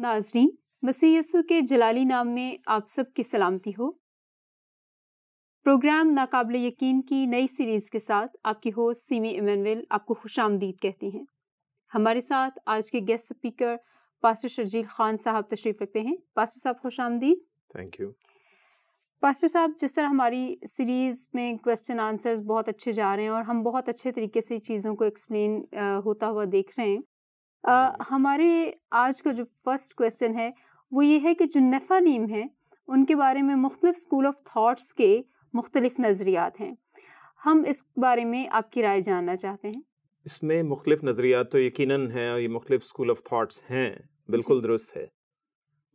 नाजरीन मसी यसु के जलाली नाम में आप सब की सलामती हो प्रोग्राम नाकबिल यकीन की नई सीरीज़ के साथ आपकी होस्ट सीमी इमानवेल आपको खुश आमदीद कहती हैं हमारे साथ आज के guest speaker pastor Sharjeel Khan साहब तशरीफ़ रखते हैं पास्टर साहब खुश आमदीद थैंक यू पास्टर साहब जिस तरह हमारी सीरीज़ में क्वेश्चन आंसर्स बहुत अच्छे जा रहे हैं और हम बहुत अच्छे तरीके से चीज़ों को एक्सप्लेन होता हुआ देख रहे हैं आ, हमारे आज का जो फर्स्ट क्वेश्चन है वो ये है कि जो नफ़ा नीम है उनके बारे में मुख्तलिफ स्कूल ऑफ थाट्स के मुख्तलिफ नज़रियात हैं हम इस बारे में आपकी राय जानना चाहते हैं इसमें मुख्तलिफ नज़रियात तो यकीनन हैं और ये मुख्तलिफ स्कूल ऑफ थाट्स हैं बिल्कुल दुरुस्त है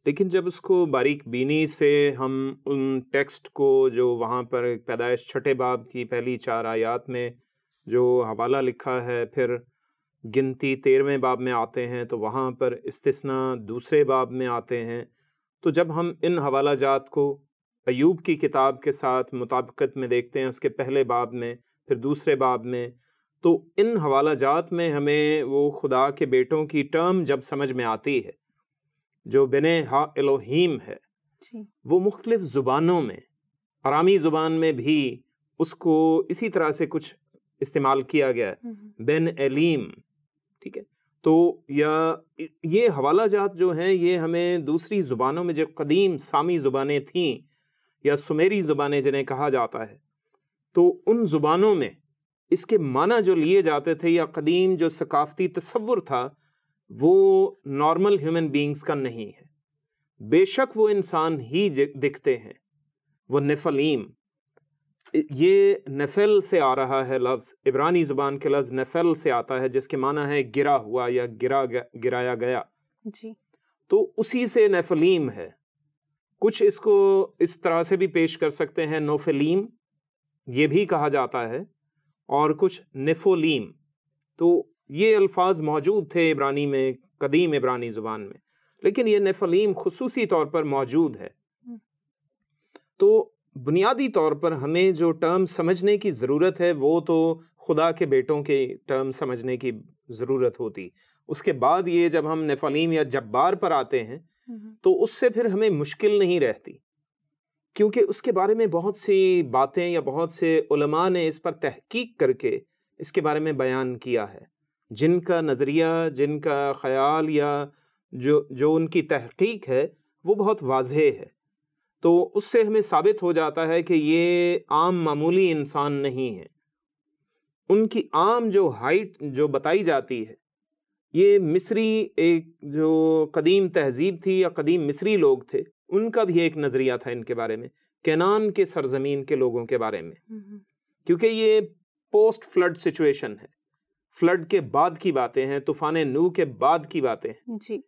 लेकिन जब उसको बारीक बीनी से हम उन टेक्स्ट को जो वहाँ पर पैदाइश छठे बाब की पहली चार आयात में जो हवाला लिखा है फिर गिनती तेरहवें बाब में आते हैं तो वहाँ पर इस्तना दूसरे बाब में आते हैं तो जब हम इन हवाला जात को अयूब की किताब के साथ मुताबकत में देखते हैं उसके पहले बाब में फिर दूसरे बाब में तो इन हवाला जात में हमें वो खुदा के बेटों की टर्म जब समझ में आती है जो बिन हा एलोहीम है वो मुख्तलिफ ज़ुबानों में आरामी ज़ुबान में भी उसको इसी तरह से कुछ इस्तेमाल किया गया हम्म। बिन एलीम ठीक है तो या ये हवाला जात जो हैं ये हमें दूसरी ज़ुबानों में जो कदीम सामी ज़ुबानें थीं या सुमेरी ज़ुबानें जिन्हें कहा जाता है तो उन ज़ुबानों में इसके माना जो लिए जाते थे या कदीम जो सकाफ़ती तस्वुर था वो नॉर्मल ह्यूमन बींग्स का नहीं है बेशक वो इंसान ही दिखते हैं वो नफ़लीम ये नफल से आ रहा है लफ्ज़ इब्रानी ज़ुबान के लफ्ज़ नफल से आता है जिसके माना है गिरा हुआ या गिरा गिराया गया जी तो उसी से नफलीम है कुछ इसको इस तरह से भी पेश कर सकते हैं नोफलीम ये भी कहा जाता है और कुछ नफोलीम तो ये अल्फाज मौजूद थे इब्रानी में कदीम इब्रानी ज़ुबान में लेकिन ये नफलीम खसूसी तौर पर मौजूद है तो बुनियादी तौर पर हमें जो टर्म समझने की ज़रूरत है वो तो खुदा के बेटों के टर्म समझने की ज़रूरत होती उसके बाद ये जब हम नफलीम या जब्बार पर आते हैं हम्म। तो उससे फिर हमें मुश्किल नहीं रहती क्योंकि उसके बारे में बहुत सी बातें या बहुत से उलमा ने इस पर तहकीक करके इसके बारे में बयान किया है जिनका नज़रिया जिनका ख्याल या जो जो उनकी तहकीक है वो बहुत वाजह है तो उससे हमें साबित हो जाता है कि ये आम मामूली इंसान नहीं है उनकी आम जो हाइट जो बताई जाती है ये मिस्री एक जो कदीम तहजीब थी या कदीम मिस्री लोग थे उनका भी एक नज़रिया था इनके बारे में कैनान के सरजमीन के लोगों के बारे में हम्म, हम्म। क्योंकि ये पोस्ट फ्लड सिचुएशन है फ्लड के बाद की बातें हैं तूफान नू के बाद की बातें हैं जी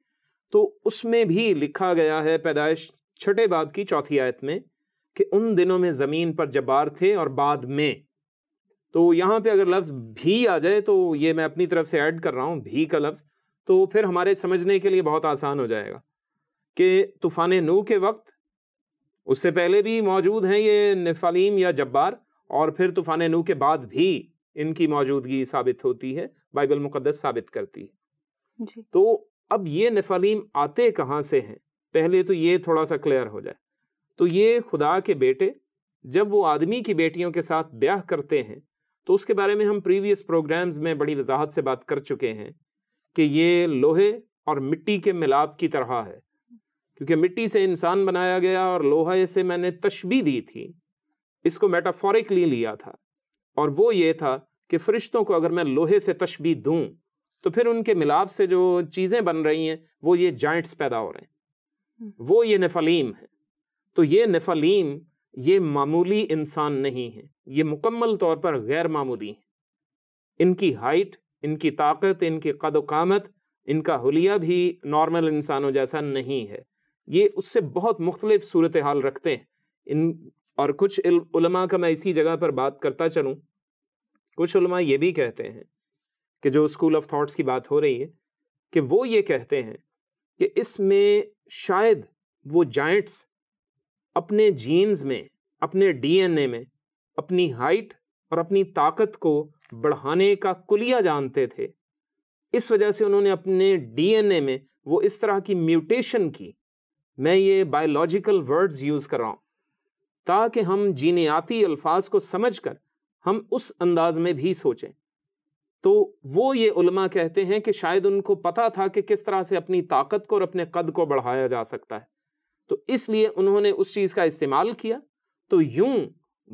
तो उसमें भी लिखा गया है पैदाइश छठे बाब की चौथी आयत में कि उन दिनों में ज़मीन पर जबार थे और बाद में तो यहां पे अगर लफ्ज़ भी आ जाए तो ये मैं अपनी तरफ से ऐड कर रहा हूँ भी का लफ्ज़ तो फिर हमारे समझने के लिए बहुत आसान हो जाएगा कि तूफ़ान नू के वक्त उससे पहले भी मौजूद हैं ये नफालीम या जब्बार और फिर तूफ़ान नू के बाद भी इनकी मौजूदगी साबित होती है बाइबल मुकदस साबित करती है जी। तो अब ये नफालीम आते कहाँ से हैं पहले तो ये थोड़ा सा क्लियर हो जाए तो ये खुदा के बेटे जब वो आदमी की बेटियों के साथ ब्याह करते हैं तो उसके बारे में हम प्रीवियस प्रोग्राम्स में बड़ी वजाहत से बात कर चुके हैं कि ये लोहे और मिट्टी के मिलाप की तरह है क्योंकि मिट्टी से इंसान बनाया गया और लोहे से मैंने तशबी दी थी इसको मेटाफोरिकली लिया था और वो ये था कि फरिश्तों को अगर मैं लोहे से तशबी दूँ तो फिर उनके मिलाप से जो चीज़ें बन रही हैं वो ये जॉइंट्स पैदा हो रहे हैं हम्म। वो ये नफलीम है तो ये नफलीम ये मामूली इंसान नहीं है ये मुकम्मल तौर पर गैर मामूली हैं इनकी हाइट इनकी ताकत इनकी कदोकामत इनका हलिया भी नॉर्मल इंसानों जैसा नहीं है ये उससे बहुत मुख्तलिफ सूरत हाल रखते हैं इन और कुछ उलमा का मैं इसी जगह पर बात करता चलूँ कुछ उलमा ये भी कहते हैं कि जो स्कूल ऑफ थाट्स की बात हो रही है कि वो ये कहते हैं कि इसमें शायद वो जाइंट्स अपने जीन्स में अपने डीएनए में अपनी हाइट और अपनी ताकत को बढ़ाने का कुलिया जानते थे इस वजह से उन्होंने अपने डीएनए में वो इस तरह की म्यूटेशन की मैं ये बायोलॉजिकल वर्ड्स यूज़ कर रहा हूँ ताकि हम जीनियाती अल्फाज को समझ कर हम उस अंदाज में भी सोचें तो वो ये उलमा कहते हैं कि शायद उनको पता था कि किस तरह से अपनी ताकत को और अपने कद को बढ़ाया जा सकता है तो इसलिए उन्होंने उस चीज़ का इस्तेमाल किया तो यूं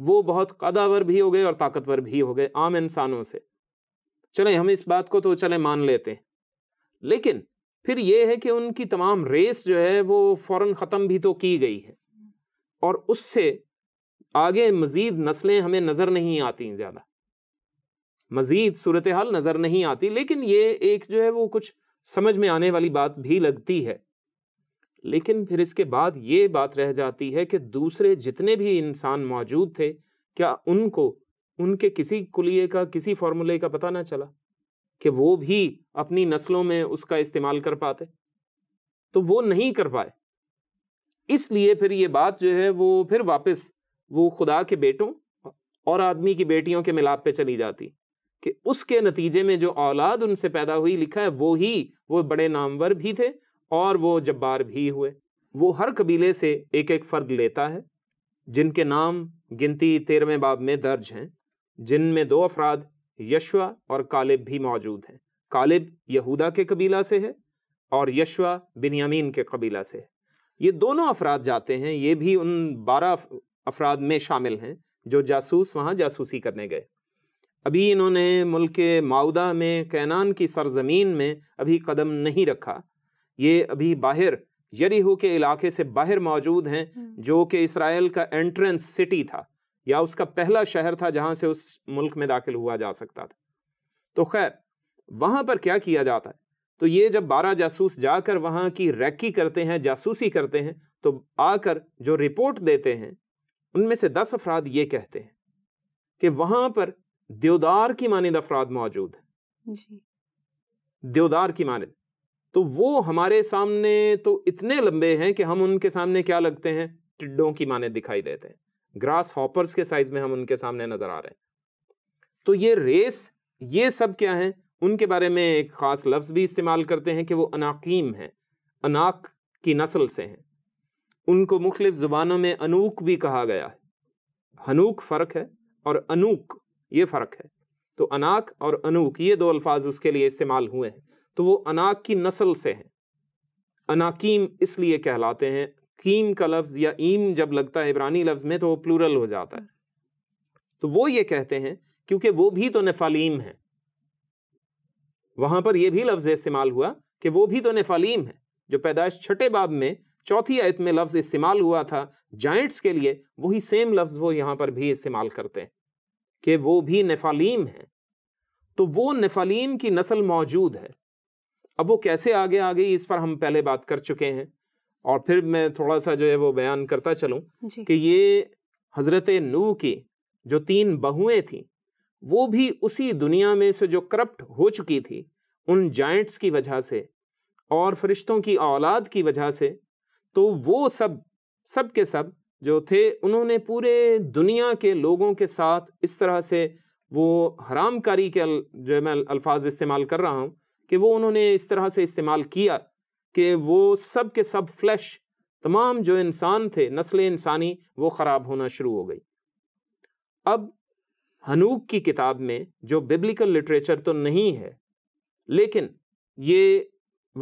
वो बहुत कदावर भी हो गए और ताकतवर भी हो गए आम इंसानों से चले हम इस बात को तो चले मान लेते हैं लेकिन फिर ये है कि उनकी तमाम रेस जो है वो फ़ौर ख़त्म भी तो की गई है और उससे आगे मज़ीद नस्लें हमें नज़र नहीं आती ज़्यादा मज़ीद सूरत हाल नज़र नहीं आती लेकिन ये एक जो है वो कुछ समझ में आने वाली बात भी लगती है लेकिन फिर इसके बाद ये बात रह जाती है कि दूसरे जितने भी इंसान मौजूद थे क्या उनको उनके किसी कुलिए का किसी फार्मूले का पता ना चला कि वो भी अपनी नस्लों में उसका इस्तेमाल कर पाते तो वो नहीं कर पाए इसलिए फिर ये बात जो है वो फिर वापस वो खुदा के बेटों और आदमी की बेटियों के मिलाप पे चली जाती कि उसके नतीजे में जो औलाद उनसे पैदा हुई लिखा है वो ही वो बड़े नामवर भी थे और वो जब्बार भी हुए वो हर कबीले से एक एक फ़र्द लेता है जिनके नाम गिनती तेरहवें बाब में दर्ज हैं जिनमें दो अफराद यशवा और कालिब भी मौजूद हैं कालिब यहूदा के कबीला से है और यशवा बिनयामीन के कबीला से है ये दोनों अफराद जाते हैं ये भी उन बारह अफराद में शामिल हैं जो जासूस वहाँ जासूसी करने गए अभी इन्होंने मुल्क माउदा में कैनान की सरजमीन में अभी कदम नहीं रखा ये अभी बाहर यरीहू के इलाके से बाहर मौजूद हैं हम्म। जो कि इसराइल का एंट्रेंस सिटी था या उसका पहला शहर था जहां से उस मुल्क में दाखिल हुआ जा सकता था तो खैर वहां पर क्या किया जाता है तो ये जब बारह जासूस जाकर वहाँ की रैकी करते हैं जासूसी करते हैं तो आकर जो रिपोर्ट देते हैं उनमें से दस अफराद ये कहते हैं कि वहाँ पर देवदार की मानद अफराद मौजूद है देवदार की मानद तो वो हमारे सामने तो इतने लंबे हैं कि हम उनके सामने क्या लगते हैं टिड्डों की माने दिखाई देते हैं ग्रास हॉपर्स के साइज में हम उनके सामने नजर आ रहे हैं तो ये रेस ये सब क्या है उनके बारे में एक ख़ास लफ्ज़ भी इस्तेमाल करते हैं कि वो अनाकीम है अनाक की नस्ल से हैं उनको मुख्तलिफ ज़ुबानों में अनूक भी कहा गया है हनूक फ़र्क है और अनूक ये फ़र्क है तो अनाक और अनूक ये दो अल्फाज उसके लिए इस्तेमाल हुए हैं तो वो अनाक की नस्ल से हैं अनाकीम इसलिए कहलाते हैं कीम का लफ्ज़ या ईम जब लगता है इबरानी लफ्ज़ में तो वो प्लूरल हो जाता है तो वो ये कहते हैं क्योंकि वो भी तो नफालीम है वहां पर यह भी लफ्ज़ इस्तेमाल हुआ कि वो भी तो नफालीम है जो पैदाइश छठे बाब में चौथी आयत में लफ्ज़ इस्तेमाल हुआ था जाइंट्स के लिए वही सेम लफ्ज़ वो यहाँ पर भी इस्तेमाल करते हैं कि वो भी नफ़ालीम हैं तो वो नफ़ालीम की नस्ल मौजूद है अब वो कैसे आगे आ गई इस पर हम पहले बात कर चुके हैं और फिर मैं थोड़ा सा जो है वो बयान करता चलूं कि ये हज़रत नू की जो तीन बहुएं थीं वो भी उसी दुनिया में से जो करप्ट हो चुकी थी उन जाइंट्स की वजह से और फरिश्तों की औलाद की वजह से तो वो सब सब के सब जो थे उन्होंने पूरे दुनिया के लोगों के साथ इस तरह से वो हरामकारी के जो मैं अल्फाज इस्तेमाल कर रहा हूँ कि वो उन्होंने इस तरह से इस्तेमाल किया कि वो सब के सब फ्लैश तमाम जो इंसान थे नस्ल इंसानी वो ख़राब होना शुरू हो गई अब हनूक की किताब में जो बिब्लिकल लिटरेचर तो नहीं है लेकिन ये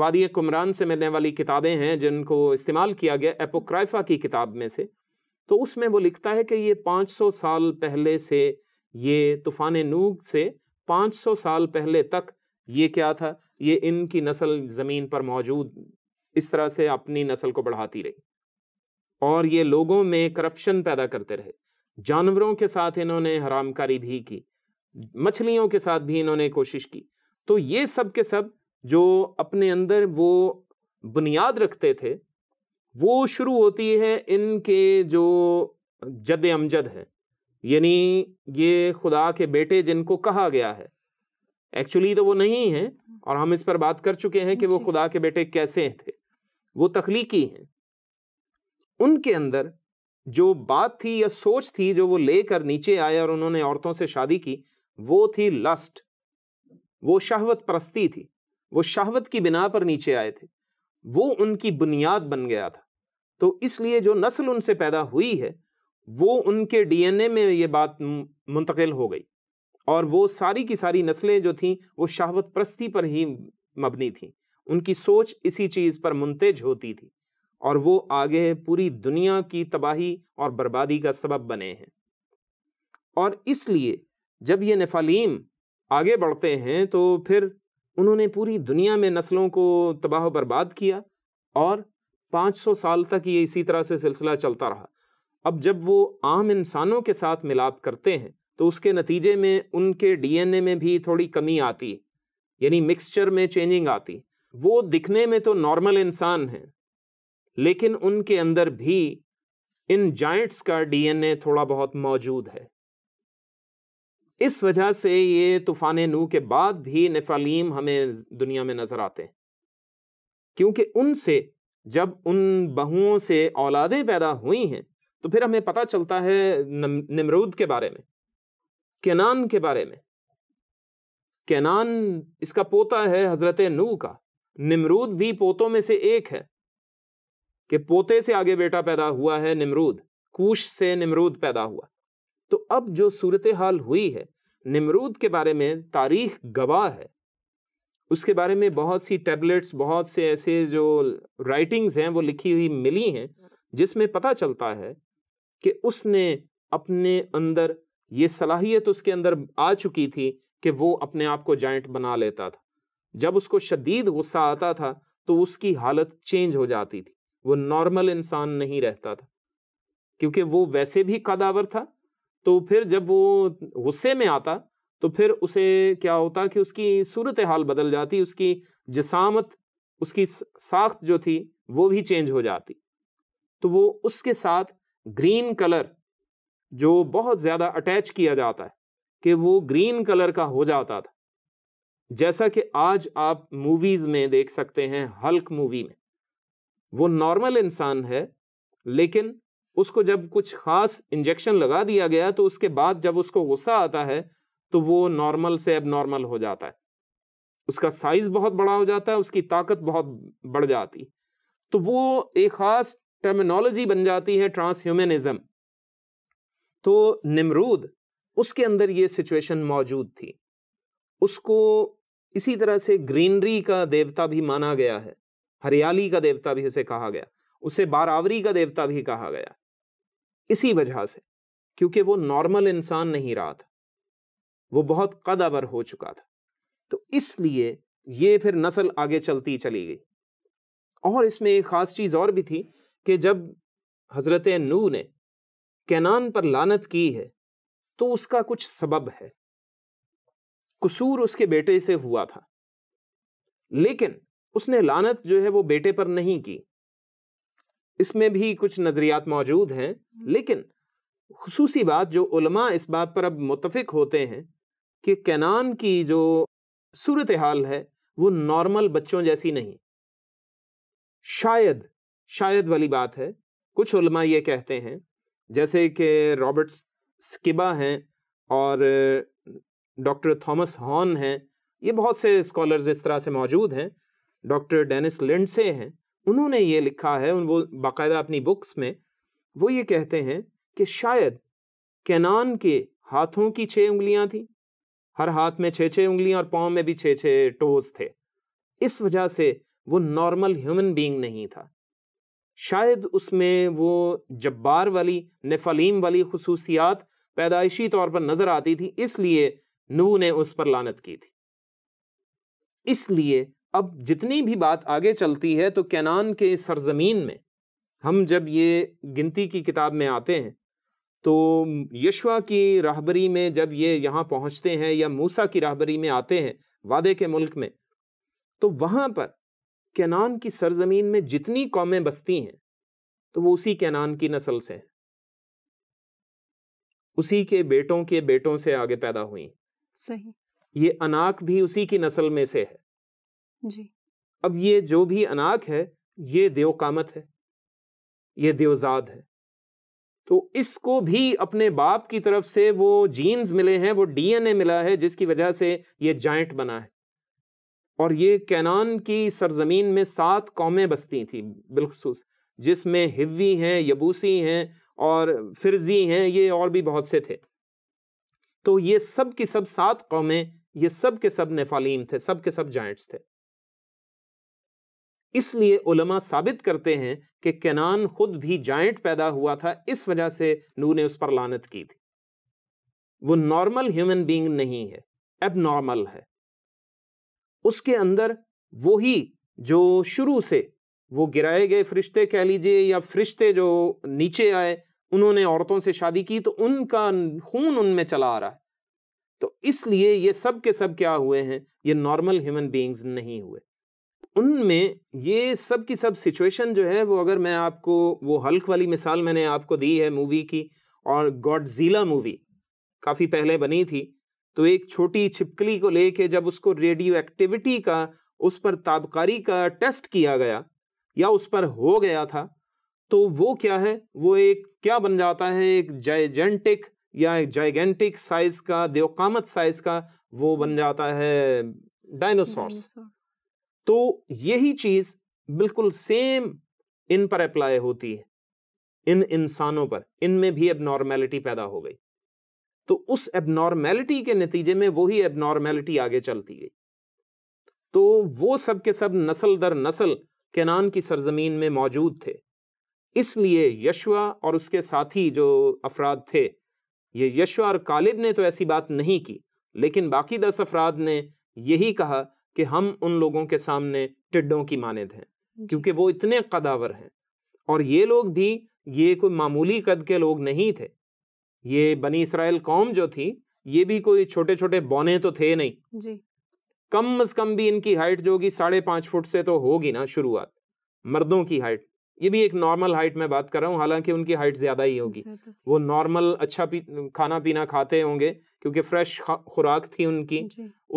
वादिया कुमरान से मिलने वाली किताबें हैं जिनको इस्तेमाल किया गया एपोक्राइफा की किताब में से तो उसमें वो लिखता है कि ये 500 साल पहले से ये तूफ़ान नूग से 500 साल पहले तक ये क्या था ये इनकी नस्ल ज़मीन पर मौजूद इस तरह से अपनी नस्ल को बढ़ाती रही और ये लोगों में करप्शन पैदा करते रहे जानवरों के साथ इन्होंने हरामकारी भी की मछलियों के साथ भी इन्होंने कोशिश की तो ये सब के सब जो अपने अंदर वो बुनियाद रखते थे वो शुरू होती है इनके जो जद अमजद हैं यानी ये खुदा के बेटे जिनको कहा गया है एक्चुअली तो वो नहीं है और हम इस पर बात कर चुके हैं कि वो खुदा के बेटे कैसे थे वो तखलीकी हैं उनके अंदर जो बात थी या सोच थी जो वो लेकर नीचे आए और उन्होंने औरतों से शादी की वो थी लस्ट वो शहवत प्रस्ती थी वो शहवत की बिना पर नीचे आए थे वो उनकी बुनियाद बन गया था तो इसलिए जो नस्ल उनसे पैदा हुई है वो उनके डीएनए में ये बात मुंतकिल हो गई और वो सारी की सारी नस्लें जो थीं वो शहावत प्रस्ती पर ही मबनी थीं उनकी सोच इसी चीज़ पर मुंतज होती थी और वो आगे पूरी दुनिया की तबाही और बर्बादी का सबब बने हैं और इसलिए जब ये नफालीम आगे बढ़ते हैं तो फिर उन्होंने पूरी दुनिया में नस्लों को तबाह बर्बाद किया और 500 साल तक ये इसी तरह से सिलसिला चलता रहा अब जब वो आम इंसानों के साथ मिलाप करते हैं तो उसके नतीजे में उनके डीएनए में भी थोड़ी कमी आती है यानी मिक्सचर में चेंजिंग आती वो दिखने में तो नॉर्मल इंसान हैं लेकिन उनके अंदर भी इन जाइंट्स का डीएनए थोड़ा बहुत मौजूद है इस वजह से ये तूफ़ान नू के बाद भी नफालीम हमें दुनिया में नज़र आते हैं क्योंकि उनसे जब उन बहुओं से औलादें पैदा हुई हैं तो फिर हमें पता चलता है निमरूद के बारे में केनान के बारे में केनान इसका पोता है हज़रत नू का निमरूद भी पोतों में से एक है कि पोते से आगे बेटा पैदा हुआ है निमरूद कूश से निमरूद पैदा हुआ तो अब जो सूरत हाल हुई है निमरूद के बारे में तारीख गवाह है उसके बारे में बहुत सी टैबलेट्स बहुत से ऐसे जो राइटिंग्स हैं वो लिखी हुई मिली हैं जिसमें पता चलता है कि उसने अपने अंदर ये सलाहियत उसके अंदर आ चुकी थी कि वो अपने आप को जॉइंट बना लेता था जब उसको शदीद गुस्सा आता था तो उसकी हालत चेंज हो जाती थी वो नॉर्मल इंसान नहीं रहता था क्योंकि वो वैसे भी कदावर था तो फिर जब वो गुस्से में आता तो फिर उसे क्या होता कि उसकी सूरत हाल बदल जाती उसकी जसामत उसकी साख्त जो थी वो भी चेंज हो जाती तो वो उसके साथ ग्रीन कलर जो बहुत ज़्यादा अटैच किया जाता है कि वो ग्रीन कलर का हो जाता था जैसा कि आज आप मूवीज़ में देख सकते हैं हल्क मूवी में वो नॉर्मल इंसान है लेकिन उसको जब कुछ खास इंजेक्शन लगा दिया गया तो उसके बाद जब उसको गुस्सा आता है तो वो नॉर्मल से अब नॉर्मल हो जाता है उसका साइज बहुत बड़ा हो जाता है उसकी ताकत बहुत बढ़ जाती तो वो एक खास टर्मिनोलॉजी बन जाती है ट्रांसह्यूमनिज्म तो निमरूद उसके अंदर ये सिचुएशन मौजूद थी उसको इसी तरह से ग्रीनरी का देवता भी माना गया है हरियाली का देवता भी उसे कहा गया उसे बारावरी का देवता भी कहा गया इसी वजह से क्योंकि वो नॉर्मल इंसान नहीं रहा था वो बहुत कदावर हो चुका था तो इसलिए ये फिर नस्ल आगे चलती चली गई और इसमें एक ख़ास चीज़ और भी थी कि जब हज़रत नू ने कैनान पर लानत की है तो उसका कुछ सबब है कसूर उसके बेटे से हुआ था लेकिन उसने लानत जो है वो बेटे पर नहीं की इसमें भी कुछ नज़रियात मौजूद हैं लेकिन खसूसी बात जो उलमा इस बात पर अब मुतफ़ होते हैं कि कैनान की जो सूरत हाल है वो नॉर्मल बच्चों जैसी नहीं शायद शायद वाली बात है कुछ उलमा ये कहते हैं जैसे कि रॉबर्ट्स स्किबा हैं और डॉक्टर थॉमस हॉर्न हैं ये बहुत से स्कॉलर्स इस तरह से मौजूद हैं डॉक्टर डेनिस लिंडसे हैं उन्होंने ये लिखा है उन वो बाकायदा अपनी बुक्स में वो ये कहते हैं कि शायद कैनान के हाथों की छः उंगलियाँ थीं हर हाथ में छः छः उंगलियाँ और पाँव में भी छः छः टोज थे इस वजह से वो नॉर्मल ह्यूमन बीइंग नहीं था शायद उसमें वो जब्बार वाली नफलीम वाली खसूसियात पैदाइशी तौर पर नज़र आती थी इसलिए नू ने उस पर लानत की थी इसलिए अब जितनी भी बात आगे चलती है तो कैनान के सरजमीन में हम जब ये गिनती की किताब में आते हैं तो यशवा की राहबरी में जब ये यहाँ पहुँचते हैं या मूसा की राहबरी में आते हैं वादे के मुल्क में तो वहाँ पर कैनान की सरजमीन में जितनी कौमें बसती हैं तो वो उसी कैनान की नस्ल से हैं उसी के बेटों के बेटों से आगे पैदा हुई सही ये अनाक भी उसी की नस्ल में से है जी अब ये जो भी अनाक है ये देव कामत है ये देवजाद है तो इसको भी अपने बाप की तरफ से वो जीन्स मिले हैं वो डीएनए मिला है जिसकी वजह से ये जाइंट बना है और ये कैनान की सरजमीन में सात कौमें बसती थी बिलखसूस जिसमें हिवी हैं यबूसी हैं और फिरजी हैं ये और भी बहुत से थे तो ये सब की सब सात कौमें ये सब के सब नेफालीम थे सब के सब जाइंट्स थे इसलिए उलमा साबित करते हैं कि कैनान खुद भी जाइंट पैदा हुआ था इस वजह से नू ने उस पर लानत की थी वो नॉर्मल ह्यूमन बीइंग नहीं है एबनॉर्मल है उसके अंदर वही जो शुरू से वो गिराए गए फरिश्ते कह लीजिए या फरिश्ते जो नीचे आए उन्होंने औरतों से शादी की तो उनका खून उनमें चला आ रहा है तो इसलिए ये सब के सब क्या हुए हैं ये नॉर्मल ह्यूमन बींग्स नहीं हुए उनमें ये सब की सब सिचुएशन जो है वो अगर मैं आपको वो हल्क वाली मिसाल मैंने आपको दी है मूवी की और गॉडजीला मूवी काफ़ी पहले बनी थी तो एक छोटी छिपकली को लेके जब उसको रेडियो एक्टिविटी का उस पर ताबकारी का टेस्ट किया गया या उस पर हो गया था तो वो क्या है वो एक क्या बन जाता है एक जाइजेंटिक या एक जाइगेंटिक साइज का देवकामत साइज का वो बन जाता है डायनोसॉर्स तो यही चीज बिल्कुल सेम इन पर अप्लाई होती है इन इंसानों पर इनमें भी एबनॉर्मैलिटी पैदा हो गई तो उस एबनॉर्मेलिटी के नतीजे में वही एबनॉर्मैलिटी आगे चलती गई तो वो सब के सब नस्ल दर नस्ल केनान की सरजमीन में मौजूद थे इसलिए यशवा और उसके साथी जो अफराद थे ये यशवा और कालिब ने तो ऐसी बात नहीं की लेकिन बाकी दस अफराद ने यही कहा कि हम उन लोगों के सामने टिड्डों की मानद हैं क्योंकि वो इतने कदावर हैं और ये लोग भी ये कोई मामूली कद के लोग नहीं थे ये बनी इसराइल कौम जो थी ये भी कोई छोटे छोटे बौने तो थे नहीं जी कम अज कम भी इनकी हाइट जो होगी साढ़े पांच फुट से तो होगी ना शुरुआत मर्दों की हाइट ये भी एक नॉर्मल हाइट में बात कर रहा हूँ हालांकि उनकी हाइट ज़्यादा ही होगी तो। वो नॉर्मल अच्छा पी, खाना पीना खाते होंगे क्योंकि फ्रेश खुराक थी उनकी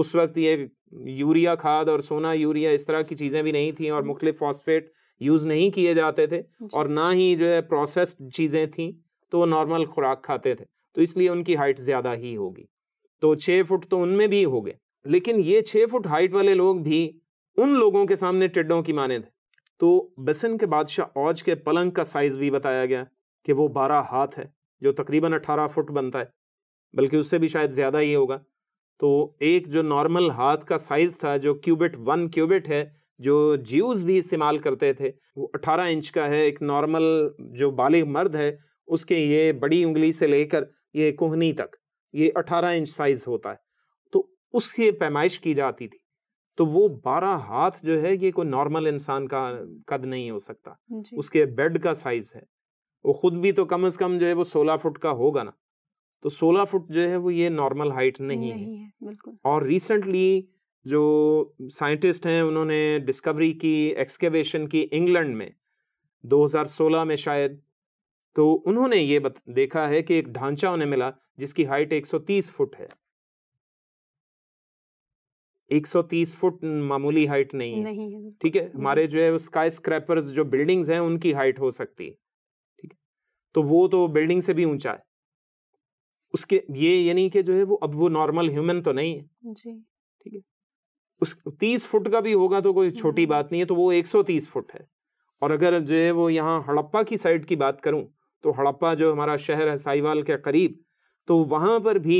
उस वक्त ये यूरिया खाद और सोना यूरिया इस तरह की चीज़ें भी नहीं थी और हम्म। मुख्तलिफ फॉस्फेट यूज़ नहीं किए जाते थे और ना ही जो है प्रोसेस्ड चीज़ें थी तो वो नॉर्मल खुराक खाते थे तो इसलिए उनकी हाइट ज़्यादा ही होगी तो छः फुट तो उनमें भी हो गए लेकिन ये छः फुट हाइट वाले लोग भी उन लोगों के सामने टिड्डों की माने थे तो बसन के बादशाह औज के पलंग का साइज़ भी बताया गया कि वो बारह हाथ है जो तकरीबन अट्ठारह फुट बनता है बल्कि उससे भी शायद ज़्यादा ही होगा तो एक जो नॉर्मल हाथ का साइज़ था जो क्यूबिट वन क्यूबिट है जो ज्यूज भी इस्तेमाल करते थे वो अठारह इंच का है एक नॉर्मल जो बालिग मर्द है उसके ये बड़ी उंगली से लेकर ये कोहनी तक ये अठारह इंच साइज़ होता है तो उससे पैमाइश की जाती थी तो वो बारह हाथ जो है ये कोई नॉर्मल इंसान का कद नहीं हो सकता उसके बेड का साइज़ है वो खुद भी तो कम अज़ कम जो है वो सोलह फुट का होगा ना तो 16 फुट जो है वो ये नॉर्मल हाइट नहीं, नहीं है, बिल्कुल और रिसेंटली जो साइंटिस्ट हैं उन्होंने डिस्कवरी की एक्सकेवेशन की इंग्लैंड में 2016 में शायद तो उन्होंने ये बत, देखा है कि एक ढांचा उन्हें मिला जिसकी हाइट 130 फुट है 130 फुट मामूली हाइट नहीं है नहीं है ठीक है हमारे जो है स्काई स्क्रैपर्स जो बिल्डिंग्स हैं उनकी हाइट हो सकती है ठीक है तो वो तो बिल्डिंग से भी ऊंचा है उसके ये यानी कि जो है वो अब वो नॉर्मल ह्यूमन तो नहीं है ठीक है उस तीस फुट का भी होगा तो कोई छोटी हम्म। बात नहीं है तो वो एक सौ तीस फुट है और अगर जो है वो यहाँ हड़प्पा की साइड की बात करूँ तो हड़प्पा जो हमारा शहर है साहिवाल के करीब तो वहाँ पर भी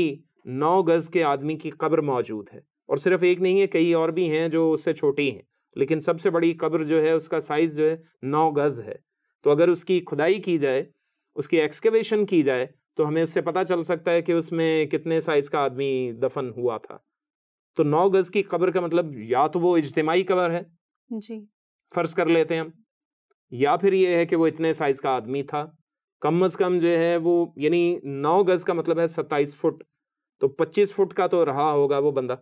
नौ गज़ के आदमी की कब्र मौजूद है और सिर्फ एक नहीं है कई और भी हैं जो उससे छोटी हैं लेकिन सबसे बड़ी कब्र जो है उसका साइज़ जो है नौ गज़ है तो अगर उसकी खुदाई की जाए उसकी एक्सकेवेशन की जाए तो हमें उससे पता चल सकता है कि उसमें कितने साइज़ का आदमी दफन हुआ था तो नौ गज़ की कब्र का मतलब या तो वो इज्तमाही कब्र है जी फ़र्ज़ कर लेते हैं हम या फिर ये है कि वो इतने साइज़ का आदमी था कम अज़ कम जो है वो यानी नौ गज़ का मतलब है सत्ताईस फुट तो पच्चीस फुट का तो रहा होगा वो बंदा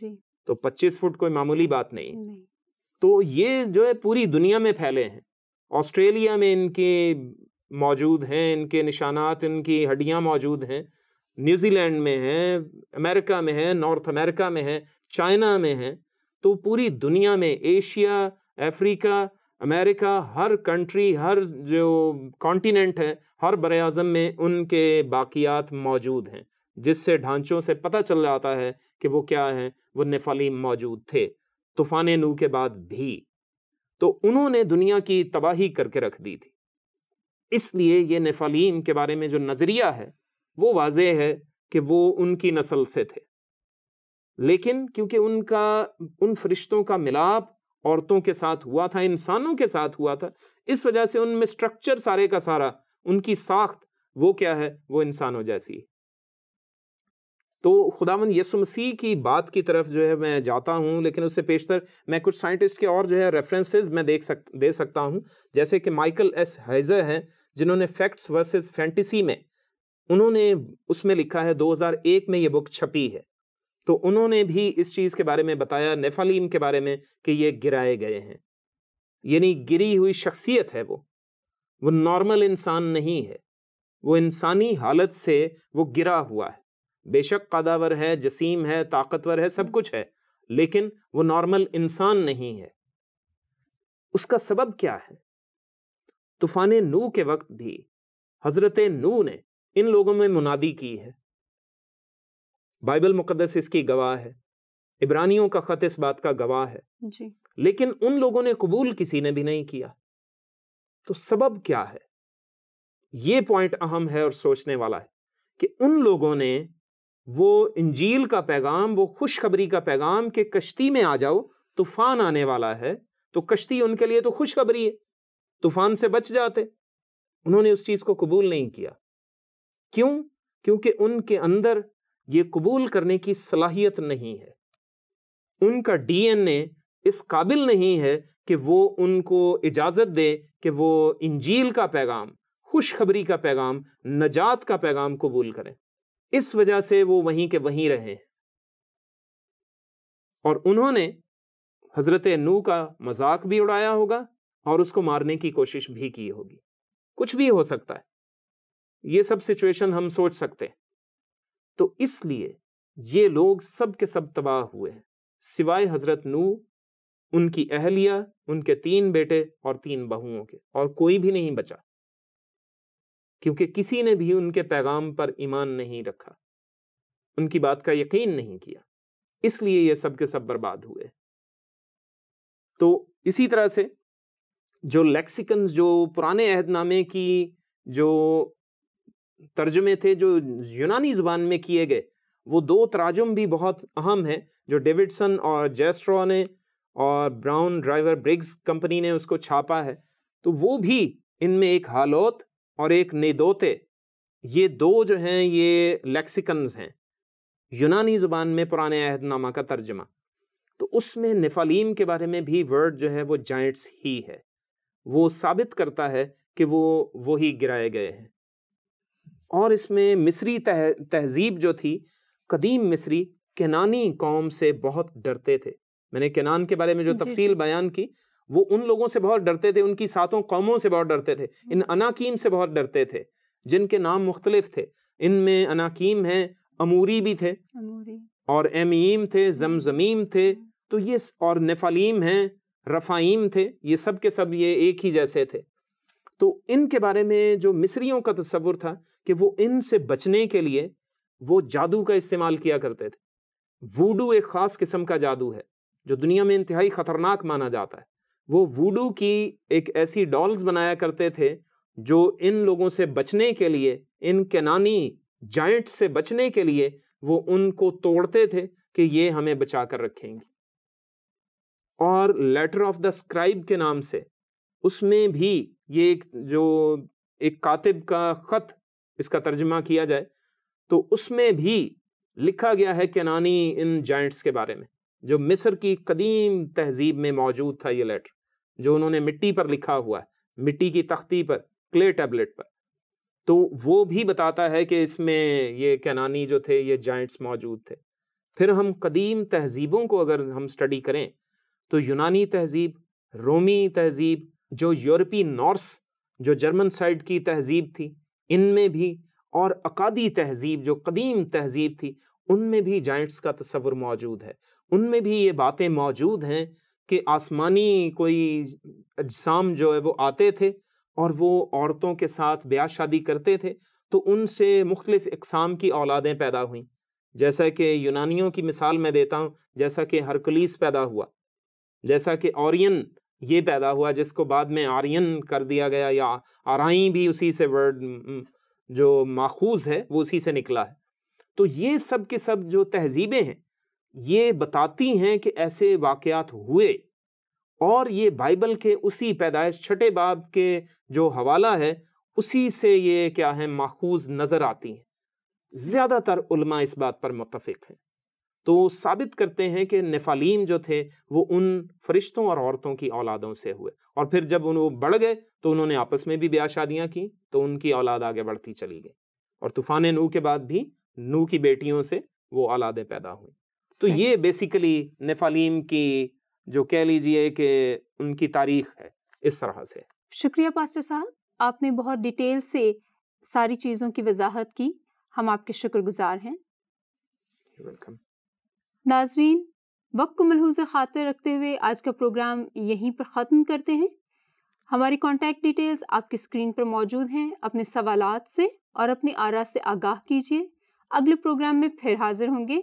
जी तो पच्चीस फुट कोई मामूली बात नहीं, नहीं। तो ये जो है पूरी दुनिया में फैले हैं ऑस्ट्रेलिया में इनके मौजूद हैं इनके निशानात इनकी हड्डियाँ मौजूद हैं न्यूजीलैंड में हैं अमेरिका में हैं नॉर्थ अमेरिका में हैं चाइना में हैं तो पूरी दुनिया में एशिया अफ्रीका अमेरिका हर कंट्री हर जो कॉन्टिनेंट है हर बर अज़म में उनके बाकियात मौजूद हैं जिससे ढांचों से पता चल जाता है कि वो क्या हैं वो नेफाली मौजूद थे तूफ़ान नू के बाद भी तो उन्होंने दुनिया की तबाही करके रख दी थी इसलिए ये नफालीन के बारे में जो नज़रिया है वो वाज है कि वो उनकी नस्ल से थे लेकिन क्योंकि उनका उन फरिश्तों का मिलाप औरतों के साथ हुआ था इंसानों के साथ हुआ था इस वजह से उनमें स्ट्रक्चर सारे का सारा उनकी साख्त वो क्या है वो इंसानों जैसी तो खुदामंद यसु मसीह की बात की तरफ जो है मैं जाता हूँ लेकिन उससे पेशतर मैं कुछ साइंटिस्ट के और जो है रेफरेंसेस मैं देख सक दे सकता हूँ जैसे कि माइकल एस हैजर हैं जिन्होंने फैक्ट्स वर्सेस फैंटेसी में उन्होंने उसमें लिखा है 2001 में ये बुक छपी है तो उन्होंने भी इस चीज़ के बारे में बताया नेफालीम के बारे में कि ये गिराए गए हैं यानी गिरी हुई शख्सियत है वो वो नॉर्मल इंसान नहीं है वो इंसानी हालत से वो गिरा हुआ है बेशक कादावर है जसीम है ताकतवर है सब कुछ है लेकिन वो नॉर्मल इंसान नहीं है उसका सबब क्या है तूफान नू के वक्त भी हजरत नू ने इन लोगों में मुनादी की है बाइबल मुकदस इसकी गवाह है इब्रानियों का खत इस बात का गवाह है जी। लेकिन उन लोगों ने कबूल किसी ने भी नहीं किया तो सबब क्या है ये पॉइंट अहम है और सोचने वाला है कि उन लोगों ने वो इंजील का पैगाम वो खुशखबरी का पैगाम कि कश्ती में आ जाओ तूफान आने वाला है तो कश्ती उनके लिए तो खुशखबरी है तूफान से बच जाते उन्होंने उस चीज़ को कबूल नहीं किया क्यों क्योंकि उनके अंदर ये कबूल करने की सलाहियत नहीं है उनका डीएनए इस काबिल नहीं है कि वो उनको इजाज़त दे कि वो इंजील का पैगाम खुशखबरी का पैगाम नजात का पैगाम कबूल करें इस वजह से वो वहीं के वहीं रहे और उन्होंने हजरत नू का मजाक भी उड़ाया होगा और उसको मारने की कोशिश भी की होगी कुछ भी हो सकता है ये सब सिचुएशन हम सोच सकते हैं तो इसलिए ये लोग सब के सब तबाह हुए हैं सिवाय हजरत नू उनकी अहलिया उनके तीन बेटे और तीन बहुओं के और कोई भी नहीं बचा क्योंकि किसी ने भी उनके पैगाम पर ईमान नहीं रखा उनकी बात का यकीन नहीं किया इसलिए ये सब के सब बर्बाद हुए तो इसी तरह से जो लेक्सिकन जो पुराने अहदनामे की जो तर्जमे थे जो यूनानी ज़ुबान में किए गए वो दो तराजुम भी बहुत अहम हैं जो डेविडसन और जेस्ट्रॉ ने और ब्राउन ड्राइवर ब्रिग्स कंपनी ने उसको छापा है तो वो भी इनमें एक हालौत और एक नेदोते ये दो जो हैं ये लेक्सिकन्स हैं यूनानी ज़ुबान में पुराने अहदनामा का तर्जमा तो उसमें निफालीम के बारे में भी वर्ड जो है वो जाइंट्स ही है वो साबित करता है कि वो वही गिराए गए हैं और इसमें मिस्री तह तहजीब जो थी कदीम मिस्री केनानी कौम से बहुत डरते थे मैंने केनान के बारे में जो तफसील बयान की वो उन लोगों से बहुत डरते थे उनकी सातों कौमों से बहुत डरते थे इन हम्म। अनाकीम से बहुत डरते थे जिनके नाम मुख्तलिफ थे इनमें अनाकीम हैं अमूरी भी थे और एमीम थे जमजमीम थे हम्म। तो ये और नफालीम हैं रफ़ाइम थे ये सब के सब ये एक ही जैसे थे तो इनके बारे में जो मिस्रियों का तस्वुर था कि वो इनसे बचने के लिए वो जादू का इस्तेमाल किया करते थे वूडू एक ख़ास किस्म का जादू है जो दुनिया में इंतहाई ख़तरनाक माना जाता है वो वूडू की एक ऐसी डॉल्स बनाया करते थे जो इन लोगों से बचने के लिए इन केनानी जाइंट से बचने के लिए वो उनको तोड़ते थे कि ये हमें बचा कर रखेंगे और लेटर ऑफ द स्क्राइब के नाम से उसमें भी ये एक जो एक कातिब का ख़त इसका तर्जमा किया जाए तो उसमें भी लिखा गया है केनानी इन जाइंट्स के बारे में जो मिस्र की कदीम तहजीब में मौजूद था ये लेटर जो उन्होंने मिट्टी पर लिखा हुआ है मिट्टी की तख्ती पर क्ले टैबलेट पर तो वो भी बताता है कि इसमें ये कैनानी जो थे ये जाइंट्स मौजूद थे फिर हम कदीम तहजीबों को अगर हम स्टडी करें तो यूनानी तहजीब रोमी तहजीब जो यूरोपी नॉर्स जो जर्मन साइड की तहजीब थी इनमें भी और अकादी तहजीब जो कदीम तहजीब थी उनमें भी जाइंट्स का तस्वुर मौजूद है उनमें भी ये बातें मौजूद हैं कि आसमानी कोई अजसाम जो है वो आते थे और वो औरतों के साथ ब्याह शादी करते थे तो उनसे मुख्तलिफ़ इकसाम की औलादें पैदा हुई जैसा कि यूनानियों की मिसाल मैं देता हूँ जैसा कि हरकुलिस पैदा हुआ जैसा कि औरियन ये पैदा हुआ जिसको बाद में आर्यन कर दिया गया या आरई भी उसी से वर्ड जो माखूज है वो उसी से निकला है तो ये सब के सब जो तहजीबें हैं ये बताती हैं कि ऐसे वाक़ात हुए और ये बाइबल के उसी पैदाइश छठे बाब के जो हवाला है उसी से ये क्या है माखूज नज़र आती हैं ज़्यादातर उलमा इस बात पर मुतफिक हैं तो साबित करते हैं कि नफालीम जो थे वो उन फरिश्तों और औरतों की औलादों से हुए और फिर जब उन वो बढ़ गए तो उन्होंने आपस में भी ब्याह शादियाँ की तो उनकी औलाद आगे बढ़ती चली गई और तूफ़ान नू के बाद भी नू की बेटियों से वो औलादें पैदा हुई तो ये बेसिकली नेफालीम की जो कह लीजिए कि उनकी तारीख है इस तरह से शुक्रिया पास्टर साहब आपने बहुत डिटेल से सारी चीज़ों की वजाहत की हम आपके शुक्रगुजार हैं वेलकम नाजरीन वक्त को मलहूज खातिर रखते हुए आज का प्रोग्राम यहीं पर ख़त्म करते हैं हमारी कॉन्टैक्ट डिटेल्स आपकी स्क्रीन पर मौजूद हैं अपने सवालात से और अपने आरा से आगाह कीजिए अगले प्रोग्राम में फिर हाजिर होंगे